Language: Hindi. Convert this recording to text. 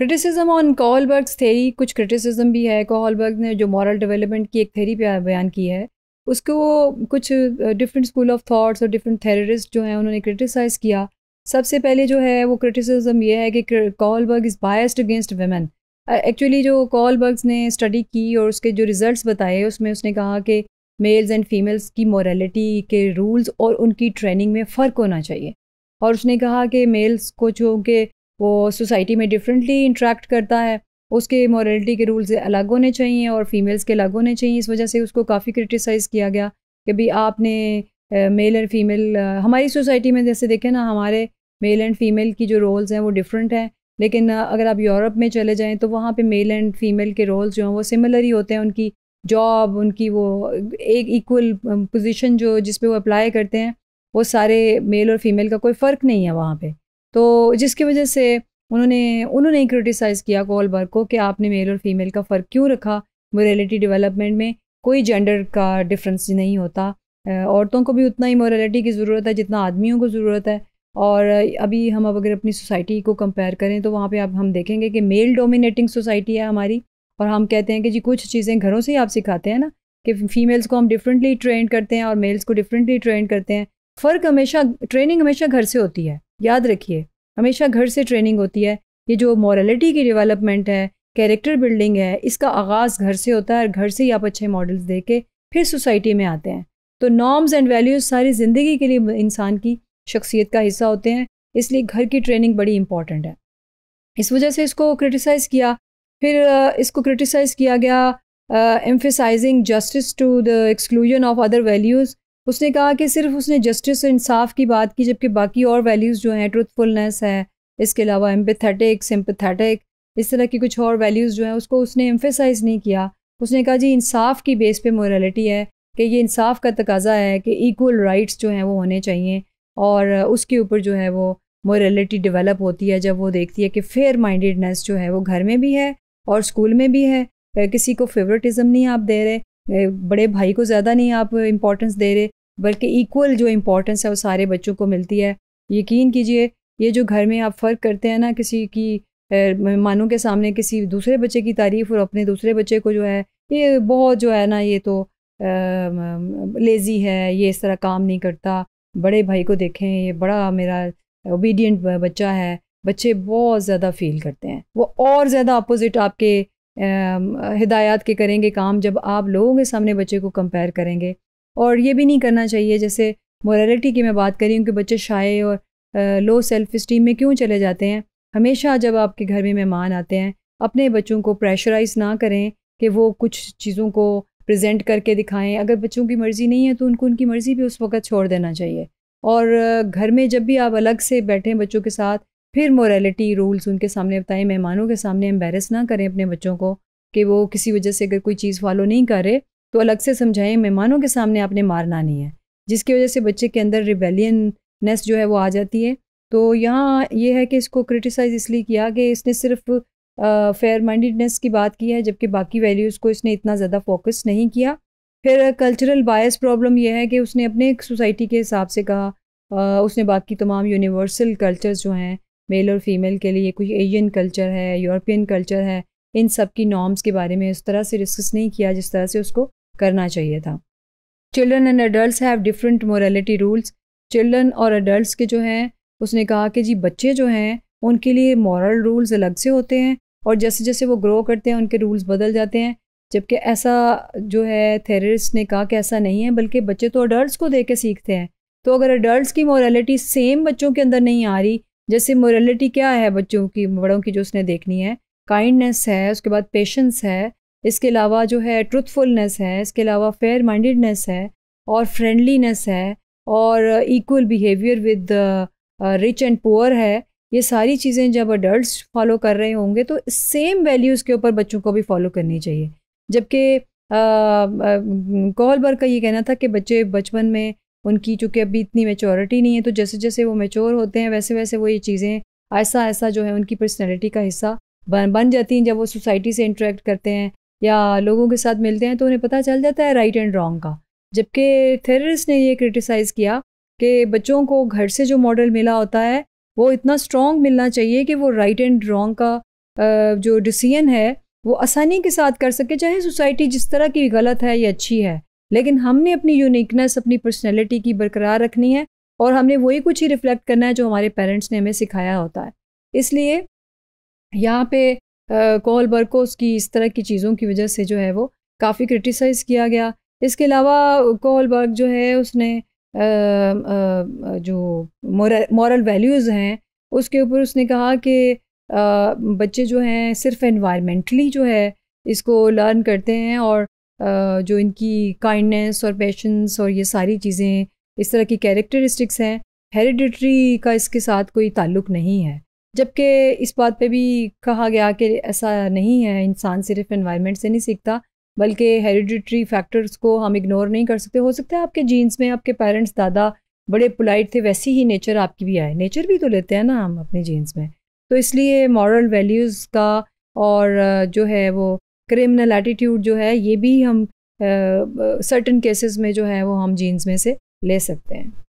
क्रिटिसिज्म ऑन कॉलबर्ग थेरी कुछ क्रिटिसिज्म भी है कोहलबर्ग ने जो मॉरल डेवलपमेंट की एक थेरी बयान की है उसको कुछ डिफरेंट स्कूल ऑफ थाट्स और डिफरेंट थेररिस्ट जो हैं उन्होंने क्रिटिसाइज़ किया सबसे पहले जो है वो क्रिटिसिज्म ये है कि Kohlberg is biased against women actually जो कॉलबर्ग्स ने स्टडी की और उसके जो रिज़ल्ट बताए उसमें उसने कहा कि मेल्स एंड फीमेल्स की मोरालिटी के रूल्स और उनकी ट्रेनिंग में फ़र्क होना चाहिए और उसने कहा कि मेल्स को जो कि वो सोसाइटी में डिफरेंटली इंट्रैक्ट करता है उसके मॉरलिटी के रूल्स अलग होने चाहिए और फीमेल्स के अलग होने चाहिए इस वजह से उसको काफ़ी क्रिटिसाइज़ किया गया कि भाई आपने मेल एंड फीमेल हमारी सोसाइटी में जैसे देखें ना हमारे मेल एंड फीमेल की जो रोल्स हैं वो डिफरेंट हैं लेकिन अगर आप यूरोप में चले जाएँ तो वहाँ पर मेल एंड फीमेल के रोल्स जो हैं वो सिमिलर ही होते हैं उनकी जॉब उनकी वो एक इक्वल पोजीशन जो जिस पे वो अप्लाई करते हैं वो सारे मेल और फीमेल का कोई फ़र्क नहीं है वहाँ पे तो जिसकी वजह से उन्होंने उन्होंने क्रिटिसाइज़ किया कोलबर्ग को कि आपने मेल और फीमेल का फ़र्क क्यों रखा मोरलिटी डेवलपमेंट में कोई जेंडर का डिफरेंस नहीं होता औरतों को भी उतना ही मोरलिटी की ज़रूरत है जितना आदमियों को ज़रूरत है और अभी हम अब अगर अपनी सोसाइटी को कंपेयर करें तो वहाँ पे आप हम देखेंगे कि मेल डोमिनेटिंग सोसाइटी है हमारी और हम कहते हैं कि जी कुछ चीज़ें घरों से ही आप सिखाते हैं ना कि फीमेल्स को हम डिफरेंटली ट्रेन करते हैं और मेल्स को डिफरेंटली ट्रेन करते हैं फ़र्क हमेशा ट्रेनिंग हमेशा घर से होती है याद रखिए हमेशा घर से ट्रेनिंग होती है ये जो मॉरलिटी की डेवलपमेंट है कैरेक्टर बिल्डिंग है इसका आगाज़ घर से होता है और घर से ही आप अच्छे मॉडल्स दे के फिर सोसाइटी में आते हैं तो नॉर्म्स एंड वैल्यूज़ सारी ज़िंदगी के लिए इंसान की शख्सियत का हिस्सा होते हैं इसलिए घर की ट्रेनिंग बड़ी इंपॉर्टेंट है इस वजह से इसको क्रिटिसाइज़ किया फिर इसको क्रिटिसाइज़ किया गया emphasizing justice to the exclusion of other values उसने कहा कि सिर्फ उसने जस्टिस और इंसाफ की बात की जबकि बाकी और वैल्यूज़ जो हैं ट्रुथफुलनेस है इसके अलावा एम्पथेटिक सिंपथेटिक इस तरह की कुछ और वैल्यूज़ जो हैं उसको उसने एम्फेसाइज नहीं किया उसने कहा जी इंसाफ की बेस पे मोरलिटी है कि ये इंसाफ का तकाजा है कि इक्वल राइट्स जो हैं वो होने चाहिए और उसके ऊपर जो है वो मोरलिटी डेवलप होती है जब वो देखती है कि फेयर माइंडेडनेस जो है वो घर में भी है और स्कूल में भी है किसी को फेवरेटिज़म नहीं आप दे रहे बड़े भाई को ज़्यादा नहीं आप इम्पोर्टेंस दे रहे बल्कि इक्वल जो इम्पोर्टेंस है वो सारे बच्चों को मिलती है यकीन कीजिए ये जो घर में आप फ़र्क करते हैं ना किसी की मेहमानों के सामने किसी दूसरे बच्चे की तारीफ़ और अपने दूसरे बच्चे को जो है ये बहुत जो है ना ये तो आ, लेज़ी है ये इस तरह काम नहीं करता बड़े भाई को देखें ये बड़ा मेरा ओबीडियंट बच्चा है बच्चे बहुत ज़्यादा फील करते हैं वो और ज़्यादा अपोज़िट आपके हिदायत के करेंगे काम जब आप लोगों के सामने बच्चे को कंपेयर करेंगे और ये भी नहीं करना चाहिए जैसे मोरालिटी की मैं बात करी हूँ कि बच्चे शाये और लो सेल्फ इस्टीम में क्यों चले जाते हैं हमेशा जब आपके घर में मेहमान आते हैं अपने बच्चों को प्रेशराइज ना करें कि वो कुछ चीज़ों को प्रेजेंट करके दिखाएं अगर बच्चों की मर्ज़ी नहीं है तो उनको उनकी मर्ज़ी भी उस वक्त छोड़ देना चाहिए और घर में जब भी आप अलग से बैठें बच्चों के साथ फिर मोरालिटी रूल्स उनके सामने बताएं मेहमानों के सामने एम्बेरस ना करें अपने बच्चों को कि वो किसी वजह से अगर कोई चीज़ फॉलो नहीं करे तो अलग से समझाएं मेहमानों के सामने आपने मारना नहीं है जिसकी वजह से बच्चे के अंदर रिबेलियननेस जो है वो आ जाती है तो यहाँ ये है कि इसको क्रिटिसाइज़ इसलिए किया कि इसने सिर्फ फेयर माइंडेडनेस की बात की है जबकि बाकी वैल्यूज़ को इसने इतना ज़्यादा फोकस नहीं किया फिर कल्चरल बायस प्रॉब्लम यह है कि उसने अपने सोसाइटी के हिसाब से कहा उसने बाकी तमाम यूनिवर्सल कल्चर्स जो हैं मेल और फीमेल के लिए कोई एशियन कल्चर है यूरोपियन कल्चर है इन सब की नॉर्म्स के बारे में उस तरह से डिस्कस नहीं किया जिस तरह से उसको करना चाहिए था children and adult have different morality rules children और अडल्ट के जो हैं उसने कहा कि जी बच्चे जो हैं उनके लिए मॉरल रूल्स अलग से होते हैं और जैसे जैसे वो ग्रो करते हैं उनके रूल्स बदल जाते हैं जबकि ऐसा जो है थेरिस्ट ने कहा कि ऐसा नहीं है बल्कि बच्चे तो अडल्ट को दे के सीखते हैं तो अगर अडल्ट की मॉरलिटी सेम बच्चों के अंदर नहीं आ रही जैसे मॉरलिटी क्या है बच्चों की बड़ों की जो उसने देखनी है काइंडनेस है उसके बाद पेशेंस है इसके अलावा जो है ट्रुथफुलनेस है इसके अलावा फेयर माइंडेडनेस है और फ्रेंडलीनेस है और equal behaviour with rich and poor है ये सारी चीज़ें जब अडल्ट फॉलो कर रहे होंगे तो सेम वैल्यूज़ के ऊपर बच्चों को भी फॉलो करनी चाहिए जबकि गोलबर uh, uh, का ये कहना था कि बच्चे बचपन में उनकी चूँकि अभी इतनी मेचोरिटी नहीं है तो जैसे जैसे वो मेचोर होते हैं वैसे वैसे वो ये चीज़ें ऐसा ऐसा जो है उनकी पर्सनैलिटी का हिस्सा बन बन जाती हैं जब वो सोसाइटी से इंटरेक्ट करते हैं या लोगों के साथ मिलते हैं तो उन्हें पता चल जाता है राइट एंड रॉन्ग का जबकि थेरिस ने ये क्रिटिसाइज़ किया कि बच्चों को घर से जो मॉडल मिला होता है वो इतना स्ट्रॉन्ग मिलना चाहिए कि वो राइट एंड रॉन्ग का जो डिसीजन है वो आसानी के साथ कर सके चाहे सोसाइटी जिस तरह की गलत है या अच्छी है लेकिन हमने अपनी यूनिकनेस अपनी पर्सनैलिटी की बरकरार रखनी है और हमने वही कुछ ही रिफ्लेक्ट करना है जो हमारे पेरेंट्स ने हमें सिखाया होता है इसलिए यहाँ पे कोहलबर्ग को उसकी इस तरह की चीज़ों की वजह से जो है वो काफ़ी क्रिटिसाइज़ किया गया इसके अलावा कोहलबर्ग जो है उसने आ, आ, जो मॉरल वैल्यूज़ हैं उसके ऊपर उसने कहा कि बच्चे जो हैं सिर्फ एनवायरमेंटली जो है इसको लर्न करते हैं और आ, जो इनकी काइंडनेस और पेशेंस और ये सारी चीज़ें इस तरह की कैरेक्टरिस्टिक्स हैं हेरिडिट्री का इसके साथ कोई ताल्लुक नहीं है जबकि इस बात पे भी कहा गया कि ऐसा नहीं है इंसान सिर्फ इन्वायरमेंट से नहीं सीखता बल्कि हेरिडिट्री फैक्टर्स को हम इग्नोर नहीं कर सकते हो सकता है आपके जीन्स में आपके पेरेंट्स दादा बड़े पोलाइट थे वैसी ही नेचर आपकी भी आए नेचर भी तो लेते हैं ना हम अपने जीन्स में तो इसलिए मॉरल वैल्यूज़ का और जो है वो क्रिमिनल एटीट्यूड जो है ये भी हम सर्टन केसेस में जो है वो हम जीन्स में से ले सकते हैं